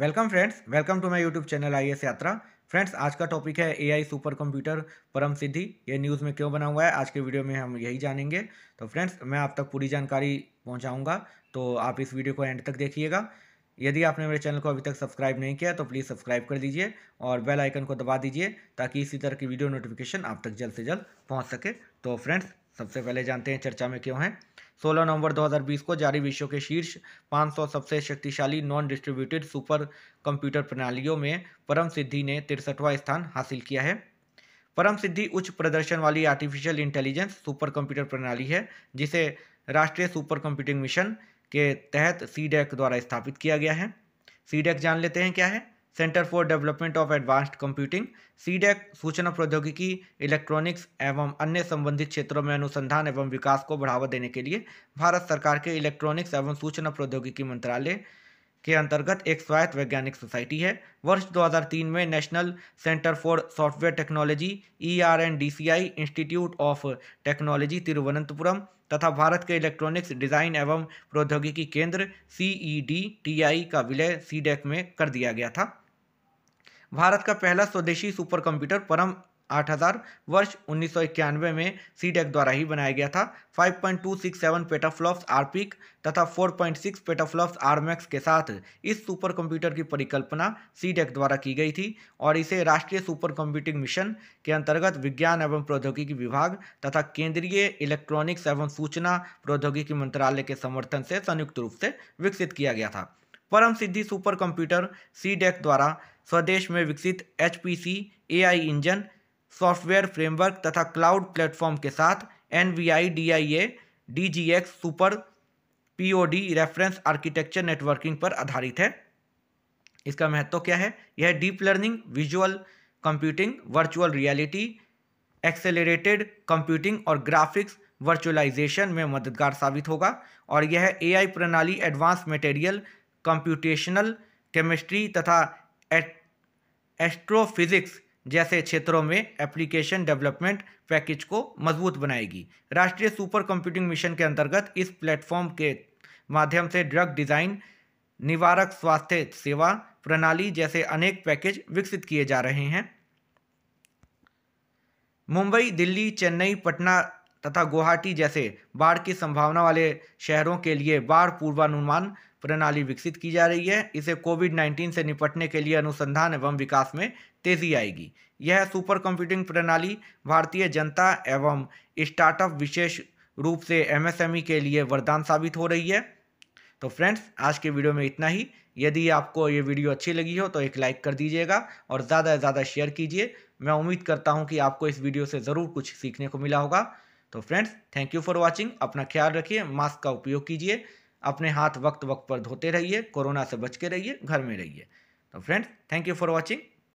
welcome friends welcome to my YouTube channel आई यात्रा friends आज का टॉपिक है एआई सुपर कंप्यूटर परम सिद्धि ये न्यूज़ में क्यों बना हुआ है आज के वीडियो में हम यही जानेंगे तो फ्रेंड्स मैं आप तक पूरी जानकारी पहुंचाऊंगा तो आप इस वीडियो को एंड तक देखिएगा यदि आपने मेरे चैनल को अभी तक सब्सक्राइब नहीं किया तो प्लीज़ सब्सक्राइब कर दीजिए और बेल आइकन को दबा दीजिए ताकि इसी तरह की वीडियो नोटिफिकेशन आप तक जल्द से जल्द पहुँच सके तो फ्रेंड्स सबसे पहले जानते हैं चर्चा में क्यों हैं 16 नवंबर 2020 को जारी विश्व के शीर्ष 500 सबसे शक्तिशाली नॉन डिस्ट्रीब्यूटेड सुपर कंप्यूटर प्रणालियों में परम सिद्धि ने तिरसठवां स्थान हासिल किया है परम सिद्धि उच्च प्रदर्शन वाली आर्टिफिशियल इंटेलिजेंस सुपर कंप्यूटर प्रणाली है जिसे राष्ट्रीय सुपर कंप्यूटिंग मिशन के तहत सी द्वारा स्थापित किया गया है सी जान लेते हैं क्या है Centre for Development of Advanced Computing CDAC सूचना प्रौद्योगिकी इलेक्ट्रॉनिक्स एवं अन्य संबंधित क्षेत्रों में अनुसंधान एवं विकास को बढ़ावा देने के लिए भारत सरकार के इलेक्ट्रॉनिक्स एवं सूचना प्रौद्योगिकी मंत्रालय के अंतर्गत एक स्वायत्त वैज्ञानिक सोसाइटी है वर्ष 2003 में National Centre for Software Technology E R N D C I Institute of Technology Thiruvananthapuram तथा भारत के इलेक्ट्रॉनिक्स डिज़ाइन एवं प्रौद्योगिकी केंद्र सी ई डी टी आई का विलय डेक e में कर दिया गया था भारत का पहला स्वदेशी सुपर कंप्यूटर परम 8000 वर्ष उन्नीस में सीडेक e द्वारा ही बनाया गया था 5.267 पेटाफ्लॉप्स आरपीक तथा 4.6 पेटाफ्लॉप्स आरमैक्स के साथ इस सुपर कंप्यूटर की परिकल्पना सीडेक e द्वारा की गई थी और इसे राष्ट्रीय सुपर कंप्यूटिंग मिशन के अंतर्गत विज्ञान एवं प्रौद्योगिकी विभाग तथा केंद्रीय इलेक्ट्रॉनिक्स एवं सूचना प्रौद्योगिकी मंत्रालय के समर्थन से संयुक्त रूप से विकसित किया गया था Param Siddhi super computer CDAC द्वारा स्वदेश में विकसित H P engine software framework तथा क्लाउड प्लेटफॉर्म के साथ N V I D I A D G X super P O D reference architecture networking पर आधारित है इसका महत्व तो क्या है यह deep learning visual computing virtual reality accelerated computing और ग्राफिक्स वर्चुअलाइजेशन में मददगार साबित होगा और यह एआई प्रणाली एडवांस मटेरियल कंप्यूटेशनल केमिस्ट्री तथा एस्ट्रोफिजिक्स जैसे क्षेत्रों में एप्लीकेशन डेवलपमेंट पैकेज को मजबूत बनाएगी राष्ट्रीय सुपर कंप्यूटिंग मिशन के अंतर्गत इस प्लेटफॉर्म के माध्यम से ड्रग डिज़ाइन निवारक स्वास्थ्य सेवा प्रणाली जैसे अनेक पैकेज विकसित किए जा रहे हैं मुंबई दिल्ली चेन्नई पटना तथा गुवाहाटी जैसे बाढ़ की संभावना वाले शहरों के लिए बाढ़ पूर्वानुमान प्रणाली विकसित की जा रही है इसे कोविड 19 से निपटने के लिए अनुसंधान एवं विकास में तेजी आएगी यह सुपर कंप्यूटिंग प्रणाली भारतीय जनता एवं स्टार्टअप विशेष रूप से एमएसएमई के लिए वरदान साबित हो रही है तो फ्रेंड्स आज के वीडियो में इतना ही यदि आपको ये वीडियो अच्छी लगी हो तो एक लाइक कर दीजिएगा और ज़्यादा से ज़्यादा शेयर कीजिए मैं उम्मीद करता हूँ कि आपको इस वीडियो से ज़रूर कुछ सीखने को मिला होगा तो friends thank you for watching अपना ख्याल रखिए मास्क का उपयोग कीजिए अपने हाथ वक्त वक्त पर धोते रहिए कोरोना से बच के रहिए घर में रहिए तो friends thank you for watching